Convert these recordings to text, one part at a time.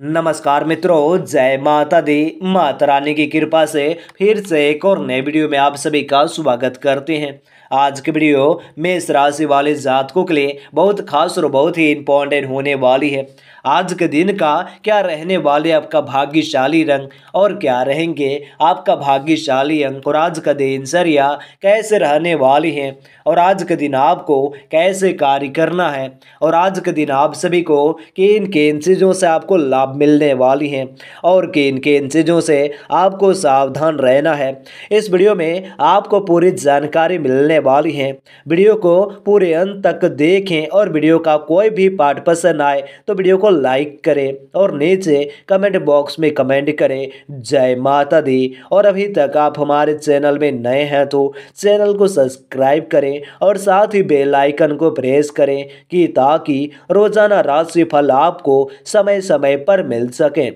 नमस्कार मित्रों जय माता दी माता रानी की कृपा से फिर से एक और नए वीडियो में आप सभी का स्वागत करते हैं आज की वीडियो मेष राशि वाले जातकों के लिए बहुत खास और बहुत ही इंपॉर्टेंट होने वाली है आज के दिन का क्या रहने वाले आपका भाग्यशाली रंग और क्या रहेंगे आपका भाग्यशाली अंक और आज का दिनचर्या कैसे रहने वाली हैं और आज के दिन आपको कैसे कार्य करना है और आज के दिन आप सभी को किन किन चीज़ों से आपको लाभ मिलने वाली हैं और किन किन चीज़ों से आपको सावधान रहना है इस वीडियो में आपको पूरी जानकारी मिलने वाली है वीडियो को पूरे अंत तक देखें और वीडियो का कोई भी पार्ट पसंद आए तो वीडियो को लाइक करें और नीचे कमेंट बॉक्स में कमेंट करें जय माता दी और अभी तक आप हमारे चैनल में नए हैं तो चैनल को सब्सक्राइब करें और साथ ही बेल आइकन को प्रेस करें कि ताकि रोजाना राशिफल आपको समय समय पर मिल सकें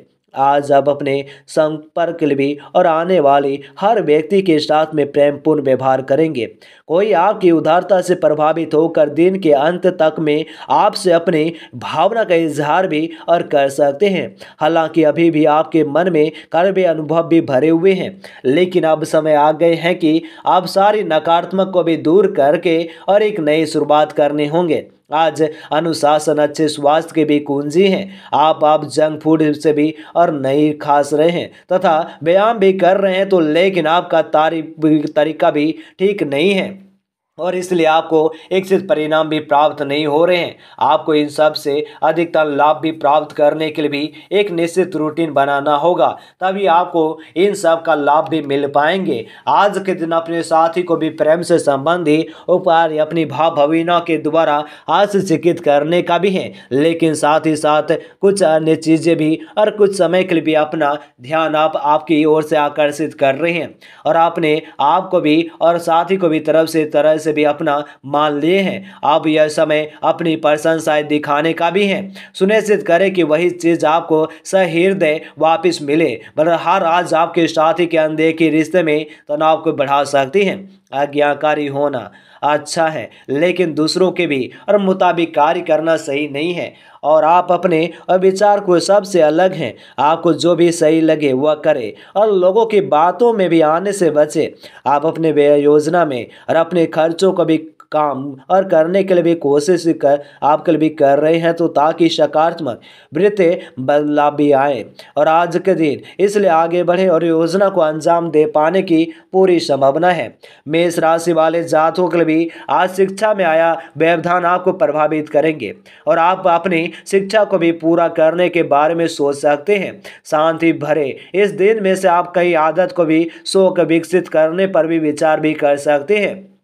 आज आप अपने संपर्क भी और आने वाले हर व्यक्ति के साथ में प्रेमपूर्ण व्यवहार करेंगे कोई आपकी उदारता से प्रभावित होकर दिन के अंत तक में आपसे अपने भावना का इजहार भी और कर सकते हैं हालांकि अभी भी आपके मन में कर्वे अनुभव भी भरे हुए हैं लेकिन अब समय आ गए हैं कि आप सारी नकारात्मक को भी दूर करके और एक नई शुरुआत करने होंगे आज अनुशासन अच्छे स्वास्थ्य के भी कुंजी हैं आप आप जंक फूड से भी और नहीं खास रहे हैं तथा व्यायाम भी कर रहे हैं तो लेकिन आपका तारीफ तरीका भी ठीक नहीं है और इसलिए आपको इच्छित परिणाम भी प्राप्त नहीं हो रहे हैं आपको इन सब से अधिकतम लाभ भी प्राप्त करने के लिए भी एक निश्चित रूटीन बनाना होगा तभी आपको इन सब का लाभ भी मिल पाएंगे आज के दिन अपने साथी को भी प्रेम से संबंधी उपहार अपनी भाव भविना के द्वारा चिकित करने का भी है लेकिन साथ ही साथ कुछ अन्य चीज़ें भी और कुछ समय के लिए भी अपना ध्यान आप आपकी ओर से आकर्षित कर रहे हैं और आपने आपको भी और साथी को भी तरफ से तरह से भी अपना मान लिए हैं अब यह समय अपनी प्रशंसा दिखाने का भी है सुनिश्चित करें कि वही चीज आपको सहृदय वापस मिले वरना हर आज आपके साथी के अंधे के रिश्ते में तनाव को बढ़ा सकती है आज्ञाकारी होना अच्छा है लेकिन दूसरों के भी और मुताबिक कार्य करना सही नहीं है और आप अपने विचार को सबसे अलग हैं आपको जो भी सही लगे वह करें और लोगों की बातों में भी आने से बचें आप अपने व्यय योजना में और अपने खर्चों को भी काम और करने के लिए भी कोशिश कर आपके लिए भी कर रहे हैं तो ताकि सकारात्मक वृत्ति बदलाव भी आए और आज के दिन इसलिए आगे बढ़े और योजना को अंजाम दे पाने की पूरी संभावना है मेष राशि वाले जातों के लिए भी आज शिक्षा में आया व्यवधान आपको प्रभावित करेंगे और आप अपनी शिक्षा को भी पूरा करने के बारे में सोच सकते हैं शांति भरे इस दिन में से आप कई आदत को भी शोक विकसित करने पर भी विचार भी कर सकते हैं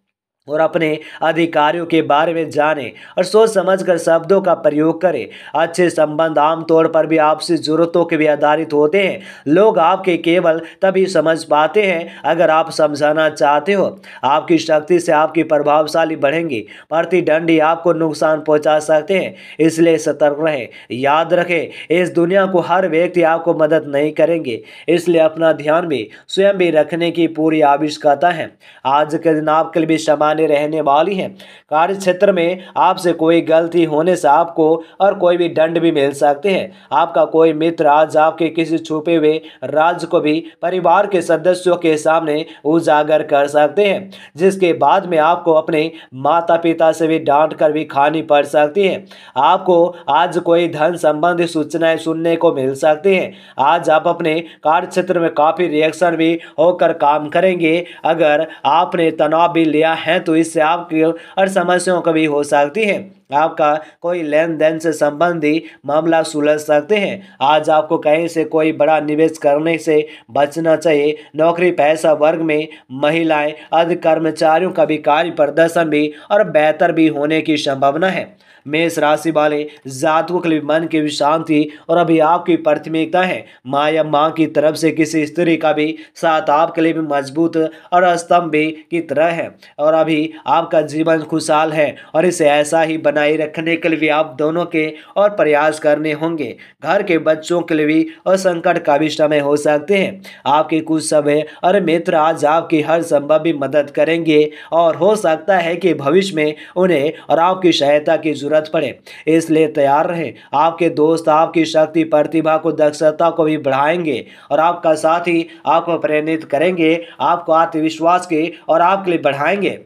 और अपने अधिकारियों के बारे में जानें और सोच समझकर शब्दों का प्रयोग करें अच्छे संबंध आमतौर पर भी आपसी जरूरतों के भी आधारित होते हैं लोग आपके केवल तभी समझ पाते हैं अगर आप समझाना चाहते हो आपकी शक्ति से आपकी प्रभावशाली बढ़ेंगी प्रतिदंडी आपको नुकसान पहुंचा सकते हैं इसलिए सतर्क रहें याद रखें इस दुनिया को हर व्यक्ति आपको मदद नहीं करेंगे इसलिए अपना ध्यान भी स्वयं भी रखने की पूरी आविष्कता है आज के दिन आपके लिए भी समाज बने रहने वाली हैं कार्य क्षेत्र में आपसे कोई गलती होने से आपको और कोई भी दंड भी मिल सकते हैं आपका कोई मित्र आज आपके किसी छुपे हुए राज को भी परिवार के सदस्यों के सामने उजागर कर सकते हैं जिसके बाद में आपको अपने माता पिता से भी डांट कर भी खानी पड़ सकती है आपको आज कोई धन संबंधी सूचनाएं सुनने को मिल सकती हैं आज आप अपने कार्य क्षेत्र में काफ़ी रिएक्शन भी होकर काम करेंगे अगर आपने तनाव भी लिया है तो इससे आपकी हर समस्याओं भी हो सकती है आपका कोई लेन देन से संबंधी मामला सुलझ सकते हैं आज आपको कहीं से कोई बड़ा निवेश करने से बचना चाहिए नौकरी पैसा वर्ग में महिलाएं अर्ध कर्मचारियों का भी कार्य प्रदर्शन भी और बेहतर भी होने की संभावना है मेष राशि वाले जातकों के लिए मन की शांति और अभी आपकी प्राथमिकता है माँ या माँ की तरफ से किसी स्त्री का भी साथ आपके लिए भी मजबूत और स्तंभ की तरह है और अभी आपका जीवन खुशहाल है और इसे ऐसा ही बनाए रखने के लिए भी आप दोनों के और प्रयास करने होंगे घर के बच्चों के लिए भी और संकट का भी समय हो सकते हैं आपके कुछ समय और मित्र आज आपकी हर संभव भी मदद करेंगे और हो सकता है कि भविष्य में उन्हें और आपकी सहायता की जरूरत उलझ पड़े इसलिए तैयार रहें आपके दोस्त आपकी शक्ति प्रतिभा को दक्षता को भी बढ़ाएंगे और आपका साथ ही आपको प्रेरित करेंगे आपको आत्मविश्वास के और आपके लिए बढ़ाएंगे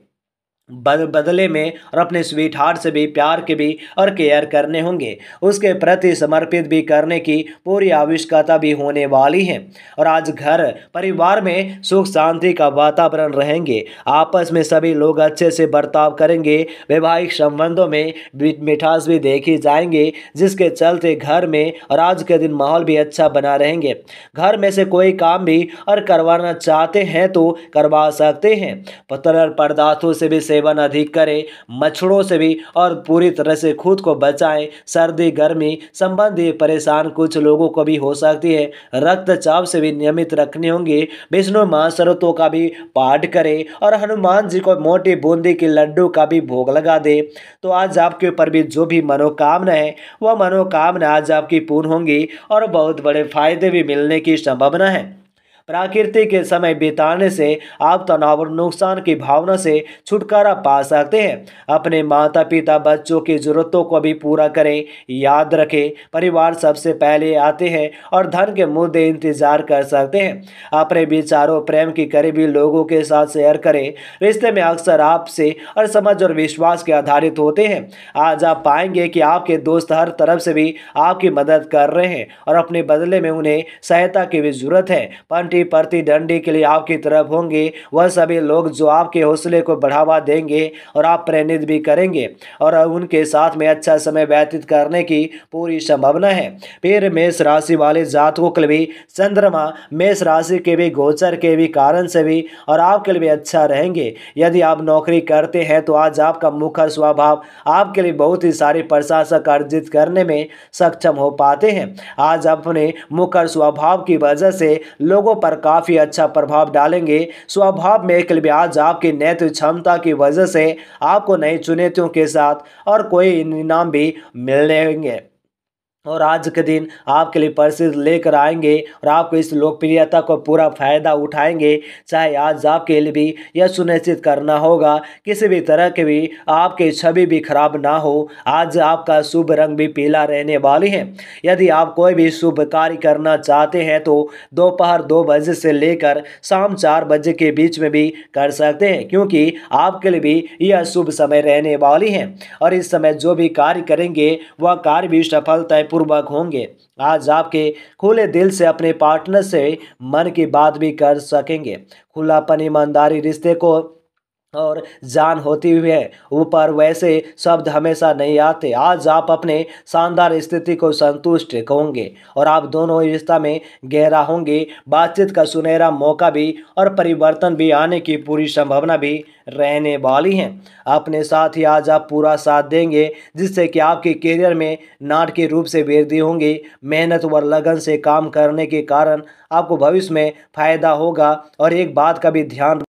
बदले में और अपने स्वीट हार्ट से भी प्यार के भी और केयर करने होंगे उसके प्रति समर्पित भी करने की पूरी आवश्यकता भी होने वाली है और आज घर परिवार में सुख शांति का वातावरण रहेंगे आपस में सभी लोग अच्छे से बर्ताव करेंगे वैवाहिक संबंधों में मिठास भी देखी जाएंगे जिसके चलते घर में और आज के दिन माहौल भी अच्छा बना रहेंगे घर में से कोई काम भी और करवाना चाहते हैं तो करवा सकते हैं पतर पदार्थों से भी से सेवन अधिक करें मच्छरों से भी और पूरी तरह से खुद को बचाएं सर्दी गर्मी संबंधी परेशान कुछ लोगों को भी हो सकती है रक्तचाप से भी नियमित रखनी होंगी विष्णु महासरतों का भी पाठ करें और हनुमान जी को मोटी बूंदी के लड्डू का भी भोग लगा दे तो आज आपके ऊपर भी जो भी मनोकामना है वह मनोकामना आज आपकी पूर्ण होंगी और बहुत बड़े फायदे भी मिलने की संभावना है प्रकृति के समय बिताने से आप तनाव और नुकसान की भावना से छुटकारा पा सकते हैं अपने माता पिता बच्चों की जरूरतों को भी पूरा करें याद रखें परिवार सबसे पहले आते हैं और धन के मुद्दे इंतजार कर सकते हैं अपने विचारों प्रेम की करीबी लोगों के साथ शेयर करें रिश्ते में अक्सर आपसे और समझ और विश्वास के आधारित होते हैं आज आप पाएंगे कि आपके दोस्त हर तरफ से भी आपकी मदद कर रहे हैं और अपने बदले में उन्हें सहायता की भी जरूरत है पंटी प्रति डंडी के लिए आपकी तरफ होंगे वह सभी लोग जो आपके हौसले को बढ़ावा देंगे और आप प्रेरित भी करेंगे और उनके साथ में अच्छा समय व्यतीत करने की पूरी संभावना है फिर मेष राशि वाले जातकों के लिए चंद्रमा मेष राशि के भी गोचर के भी कारण से भी और आपके लिए अच्छा रहेंगे यदि आप नौकरी करते हैं तो आज आपका मुखर स्वभाव आपके लिए बहुत ही सारे प्रशासक अर्जित करने में सक्षम हो पाते हैं आज अपने मुखर स्वभाव की वजह से लोगों पर पर काफ़ी अच्छा प्रभाव डालेंगे स्वभाव में एक लिहाज आपकी नेतृत्व क्षमता की वजह से आपको नई चुनौतियों के साथ और कोई इनाम भी मिलेंगे और आज के दिन आपके लिए पर्सेज लेकर आएंगे और आपको इस लोकप्रियता को पूरा फायदा उठाएंगे चाहे आज आपके लिए भी यह सुनिश्चित करना होगा किसी भी तरह के भी आपकी छवि भी खराब ना हो आज आपका शुभ रंग भी पीला रहने वाली है यदि आप कोई भी शुभ कार्य करना चाहते हैं तो दोपहर दो, दो बजे से लेकर शाम चार बजे के बीच में भी कर सकते हैं क्योंकि आपके लिए भी यह शुभ समय रहने वाली है और इस समय जो भी कार्य करेंगे वह कार्य भी सफलता पूर्वक होंगे आज आपके खुले दिल से अपने पार्टनर से मन की बात भी कर सकेंगे खुलापन ईमानदारी रिश्ते को और जान होती हुई है ऊपर वैसे शब्द हमेशा नहीं आते आज आप अपने शानदार स्थिति को संतुष्ट होंगे और आप दोनों रिश्ता में गहरा होंगे बातचीत का सुनहरा मौका भी और परिवर्तन भी आने की पूरी संभावना भी रहने वाली हैं अपने साथ ही आज आप पूरा साथ देंगे जिससे कि आपके करियर में नाटकीय रूप से वृद्धि होंगी मेहनत व लगन से काम करने के कारण आपको भविष्य में फायदा होगा और एक बात का भी ध्यान